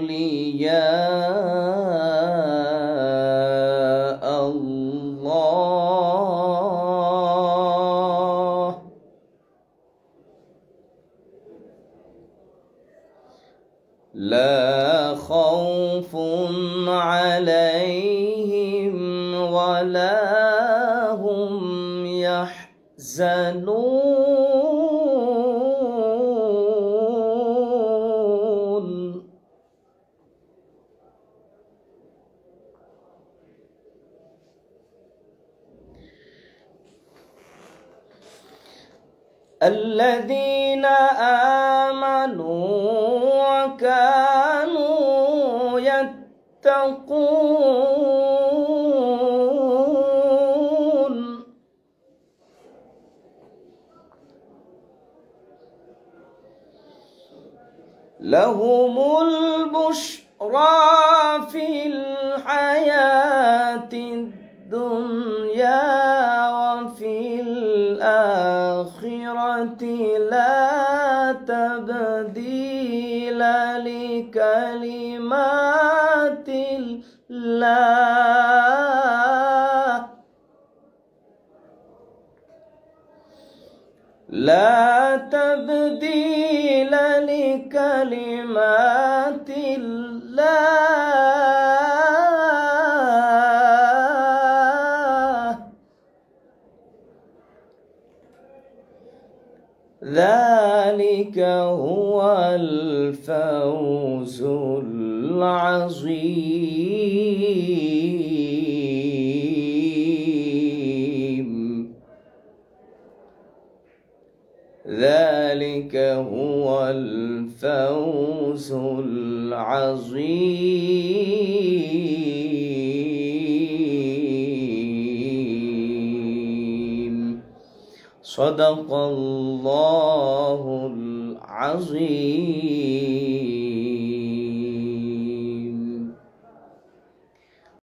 لي يا الله لا خوف عليهم ولا هم يحزنون الذين آمنوا وكانوا يتقون لهم البشرى في الحياة الدنيا الآخرة لا تبديل لكلمات الله لا تبديل لكلمات ذلك هو الفوز العظيم ذلك هو الفوز العظيم صدق الله العظيم